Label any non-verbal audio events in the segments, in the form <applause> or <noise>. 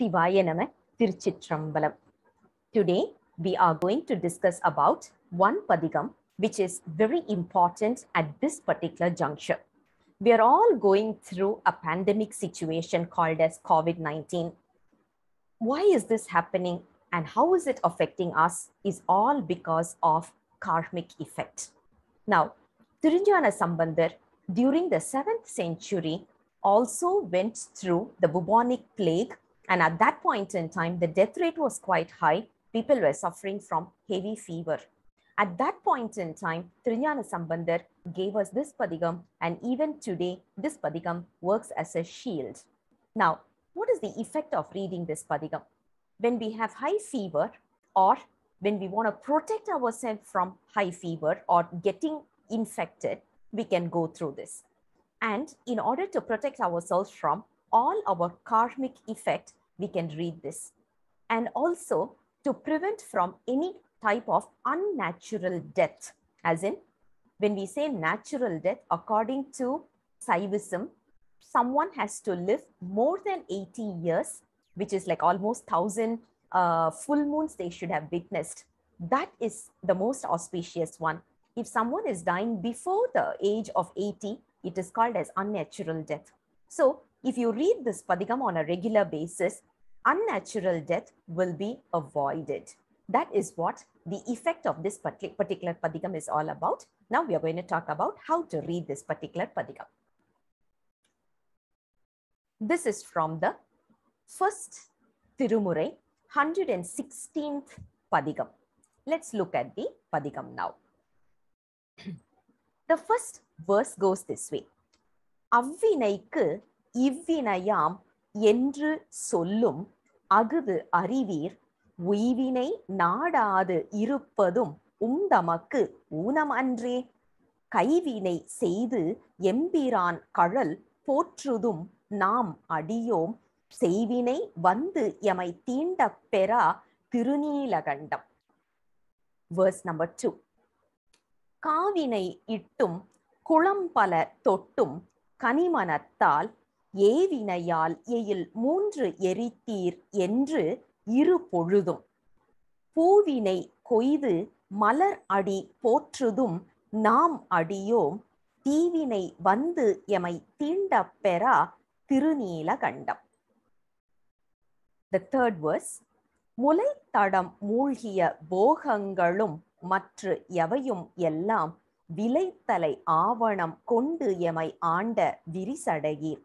சிவாய நம திருச்சிற்றம்பலம் Today we are going to discuss about one padigam which is very important at this particular juncture. We are all going through a pandemic situation called as COVID-19. Why is this happening and how is it affecting us is all because of karmic effect. Now, Tirinjana Sambandar during the 7th century also went through the bubonic plague and at that point in time, the death rate was quite high. People were suffering from heavy fever. At that point in time, Trinjana Sambandar gave us this padigam, and even today, this padigam works as a shield. Now, what is the effect of reading this padigam? When we have high fever, or when we want to protect ourselves from high fever or getting infected, we can go through this. And in order to protect ourselves from all our karmic effect, we can read this. And also to prevent from any type of unnatural death, as in when we say natural death, according to Saivism, someone has to live more than 80 years, which is like almost 1,000 uh, full moons they should have witnessed. That is the most auspicious one. If someone is dying before the age of 80, it is called as unnatural death. So if you read this Padigam on a regular basis, unnatural death will be avoided. That is what the effect of this particular Padigam is all about. Now we are going to talk about how to read this particular Padigam. This is from the first Tirumurai 116th Padigam. Let's look at the Padigam now. <clears throat> the first verse goes this way. இவ்வினையாம் என்று சொல்லும் அஃது அறிவீர் உய்வினை நாடாது இருப்பதும் உந்தமக்கு ஊனம் அன்றே கைவினை செய்து எம்பிரான் கழல் போற்றுதும் நாம் அடியோம் செய்வினை வந்து எமை தீண்ட பெறா திருநீலகண்டம் வேர்ஸ் நம்பர் டூ காவினை இட்டும் குளம் பல தொட்டும் கனிமனத்தால் ஏவினையால் எயில் மூன்று எரித்தீர் என்று இரு பொழுதும் பூவினை கொய்து மலர் அடி போற்றுதும் நாம் அடியோம் தீவினை வந்து எமை தீண்ட பெறா திருநீலகண்டம் த தேர்ட் வேர்ஸ் முளைத்தடம் மூழ்கிய போகங்களும் மற்ற எவையும் எல்லாம் விளைத்தலை ஆவணம் கொண்டு எமை ஆண்ட விரிசடையீர்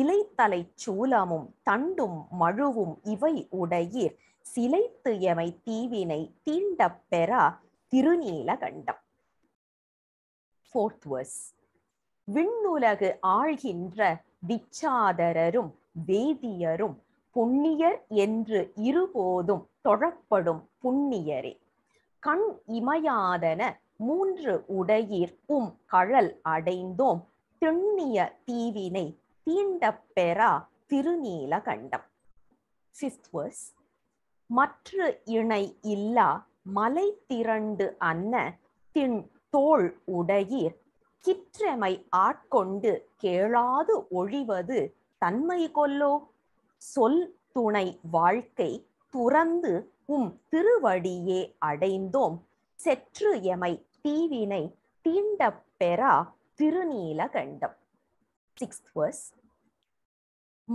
இலைத்தலை சூலமும் தண்டும் மழுவும் இவை உடையீர் சிலைத்து எமை தீவினை தீண்டப் பெறா திருநீலகண்டம் கண்டம் விண்ணுலகு ஆழ்கின்ற திச்சாதரரும் வேதியரும் புண்ணியர் என்று இருபோதும் தொழப்படும் புண்ணியரே கண் இமையாதன மூன்று உடையீர் உம் கழல் அடைந்தோம் திண்ணிய தீவினை தீண்ட பெறா திருநீல கண்டம் ஃபிஃப்த் வர்ஸ் மற்ற இணை இல்லா மலை திரண்டு அன்ன திண் தோல் உடையீர் கிற்றமை ஆட்கொண்டு கேளாது ஒழிவது தன்மை கொல்லோ சொல் துணை வாழ்க்கை துறந்து உம் திருவடியே அடைந்தோம் செற்று எமை தீவினை தீண்ட பெறா திருநீல கண்டம் சிக்ஸ்த் வர்ஸ்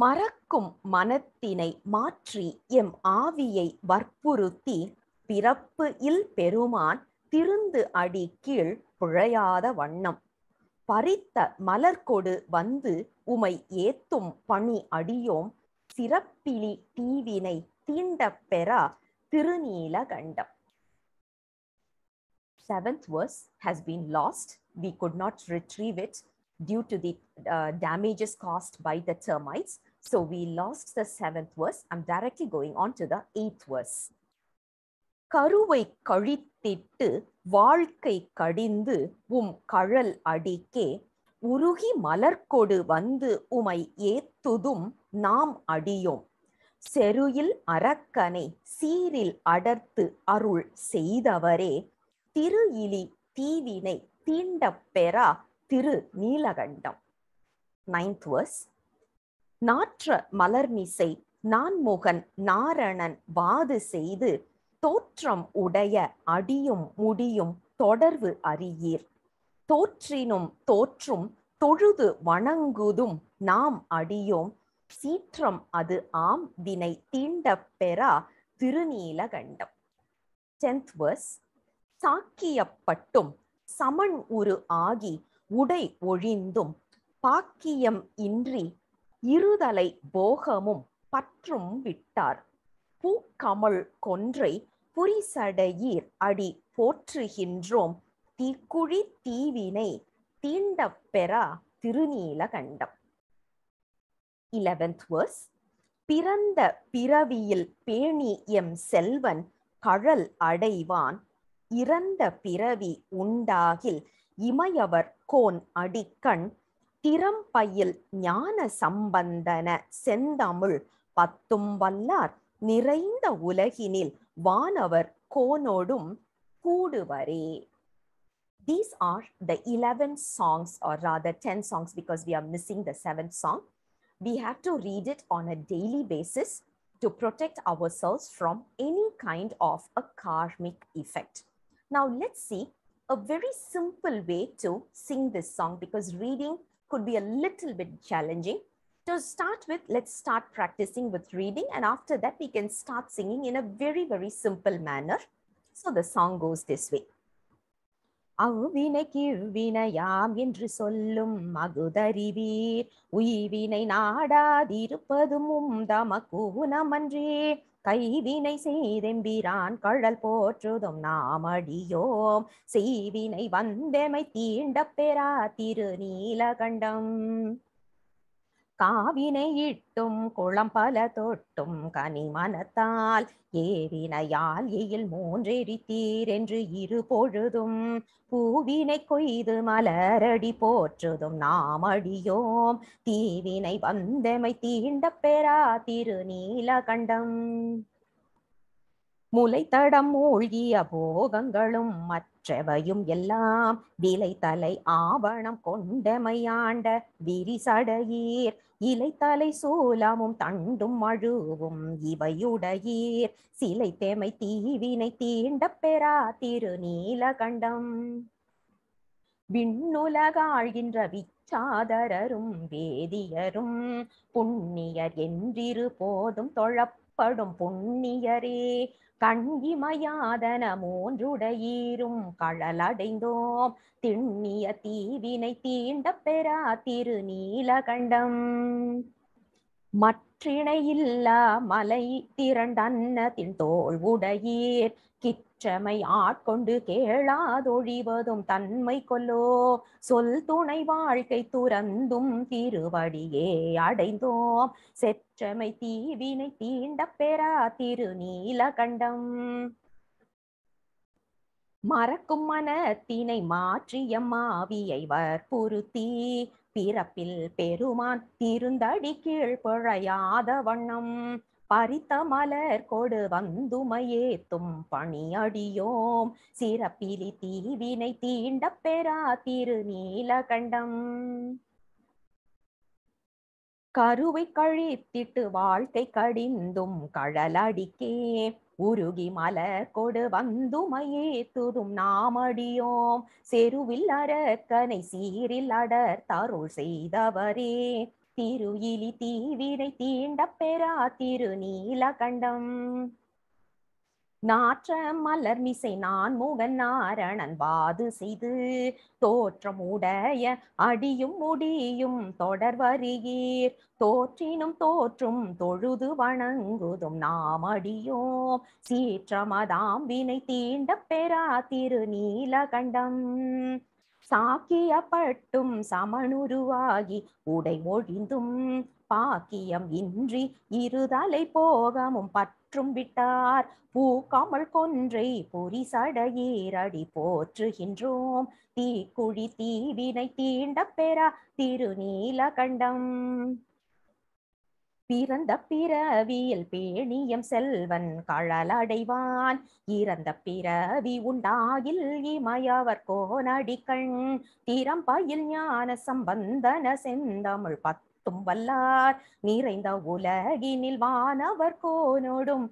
மறக்கும் மனத்தினை மாற்றி எம் ஆவியை வற்புறுத்தி பிறப்பு இல் பெருமான் திருந்து அடி கீழ் புழையாத வண்ணம் பறித்த மலர்கொடு வந்து உமை ஏத்தும் பணி அடியோம் சிறப்பிலி தீவினை தீண்ட பெறா திருநீல கண்டம் Seventh verse has been lost. We could not retrieve it due to the uh, damages caused by the termites. So we lost the seventh verse. I'm directly going on to the eighth verse. கருவை கழித்திட்டு வாழ்க்கை கடிந்து உம் கழல் அடிக்கே உருகி மலர்கொடு வந்து உமை ஏத்துதும் நாம் அடியோம் செருயில் அரக்கனை சீரில் அடர்த்து அருள் செய்தவரே திரு இலி தீவினை தீண்டப் பெறா திரு நீலகண்டம் நைன்த் வர்ஸ் நாற்ற மலர்மிசை நான்முகன் நாரணன் வாது செய்து தோற்றம் உடைய அடியும் முடியும் தொடர்பு அறியீர் தோற்றினும் தோற்றும் தொழுது வணங்குதும் நாம் அடியோம் சீற்றம் அது ஆம் வினை தீண்ட பெறா திருநீலகண்டம் டென்த் வர்ஸ் சாக்கியப்பட்டும் சமன் உரு ஆகி உடை ஒழிந்தும் பாக்கியம் இன்றி இருதலை போகமும் பற்றும் விட்டார் பூக்கமல் கொன்றை புரிசடையீர் அடி போற்றுகின்றோம் தீக்குழி தீவினை பெறா திருநீலகண்டம் இலவன்த் வர்ஸ் பிறந்த பிறவியில் பேணி எம் செல்வன் கழல் அடைவான் இறந்த பிறவி உண்டாகில் இமையவர் கோன் அடிக்கண் திறம்பயில் ஞான சம்பந்தன செந்தமிழ் பத்தும் வல்லார் நிறைந்த உலகினில் வானவர் கோனோடும் கூடுவரே These are the 11 songs or rather 10 songs because we are missing the seventh song. We have to read it on a daily basis to protect ourselves from any kind of a karmic effect. Now let's see a very simple way to sing this song because reading could be a little bit challenging. To start with, let's start practicing with reading and after that we can start singing in a very, very simple manner. So the song goes this way. அவ்வினை கீழ்வினையாம் என்று சொல்லும் மகுதறிவீர் உய்வினை நாடாதிருப்பதும் தமக்கு உணமன்றே கைவினை செய்தெம்பிரான் கழல் போற்றுதும் நாம் அடியோம் செய்வினை வந்தெமை தீண்ட பெறா திருநீலகண்டம் காவினை இட்டும் குளம் பல தொட்டும் கனிமனத்தால் ஏவினையால் எயில் மூன்றெரித்தீரென்று இரு பொழுதும் பூவினை கொய்து மலரடி போற்றுதும் நாம் அடியோம் தீவினை வந்தமை தீண்ட பெறா திருநீல கண்டம் முளைத்தடம் மூழ்கிய போகங்களும் மற்ற மற்றவையும் எல்லாம் விலை தலை ஆவணம் கொண்டமையாண்ட விரிசடையீர் இலைத்தலை சூலமும் தண்டும் அழுவும் இவையுடையீர் சிலை தேமை தீவினை தீண்ட பெறா திருநீலகண்டம் விண்ணுலகாழ்கின்ற விச்சாதரரும் வேதியரும் புண்ணியர் என்றிரு போதும் தொழப் படும் புண்ணியரே கண்கிமயாதன மூன்றுடையீரும் கழலடைந்தோம் திண்ணிய தீவினை தீண்ட பெறா திருநீலகண்டம் மற்ற இல்லா மலை திரண்டன்னத்தின் அன்னத்தின் தோல் உடையீர் கிற்றமை ஆட்கொண்டு கேளாதொழிவதும் தன்மை கொல்லோ சொல் துணை வாழ்க்கை துறந்தும் திருவடியே அடைந்தோம் செற்றமை தீவினை தீண்ட பெறா திருநீலகண்டம் மறக்கும் மனத்தினை மாற்றிய மாவியை வற்புறுத்தி பிறப்பில் பெருமான் தீருந்தடி கீழ் பொழையாத வண்ணம் பறித்த மலர் கொடு வந்துமையேத்தும் பணியடியோம் சிறப்பிலி தீவினை தீண்ட பெறா திருநீலகண்டம் கருவை கழித்திட்டு வாழ்க்கை கடிந்தும் கழலடிக்கே உருகி மலர் கொடு வந்துமையே துதும் நாமடியோம் செருவில் அரக்கனை சீரில் அடர் தருள் செய்தவரே திருயிலி தீவினை தீண்ட பெறா திருநீலகண்டம் நாற்றம் மலர் மிசை நான் முகன் நாரணன் வாது செய்து உடைய அடியும் முடியும் தொடர் வருகீர் தோற்றினும் தோற்றும் தொழுது வணங்குதும் நாம் அடியோம் சீற்றமதாம் வினை தீண்ட பெறா நீலகண்டம் சாக்கியப்பட்டும் சமனுருவாகி உடை ஒழிந்தும் பாக்கியம் இன்றி இருதலை போகமும் பற்றும் விட்டார் பூக்காமல் கொன்றை பொறிசடையீரடி போற்றுகின்றோம் தீக்குழி தீவினை தீண்ட திருநீல திருநீலகண்டம் பிறந்த பிறவியில் பேணியம் செல்வன் கழலடைவான் இறந்த பிறவி உண்டாயில் இமயவர் கோனடிக்கண் திறம்பயில் ஞான சம்பந்தன செந்தமிழ் பத்து உணர்த்தும் வல்லார் நிறைந்த உலகினில் வானவர் கோனோடும்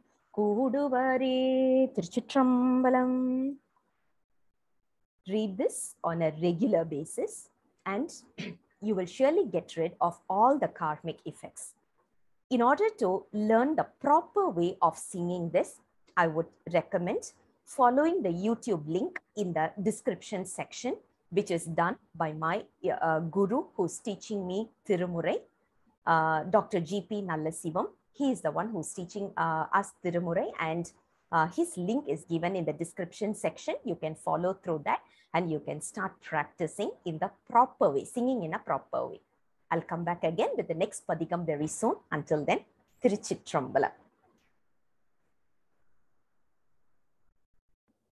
Read this on a regular basis and you will surely get rid of all the karmic effects. In order to learn the proper way of singing this, I would recommend following the YouTube link in the description section which is done by my uh, guru who's teaching me Tirumurai, uh, Dr. G.P. Nallasivam. He is the one who's teaching uh, us Tirumurai and uh, his link is given in the description section. You can follow through that and you can start practicing in the proper way, singing in a proper way. I'll come back again with the next Padigam very soon. Until then, Tiruchitrambalam.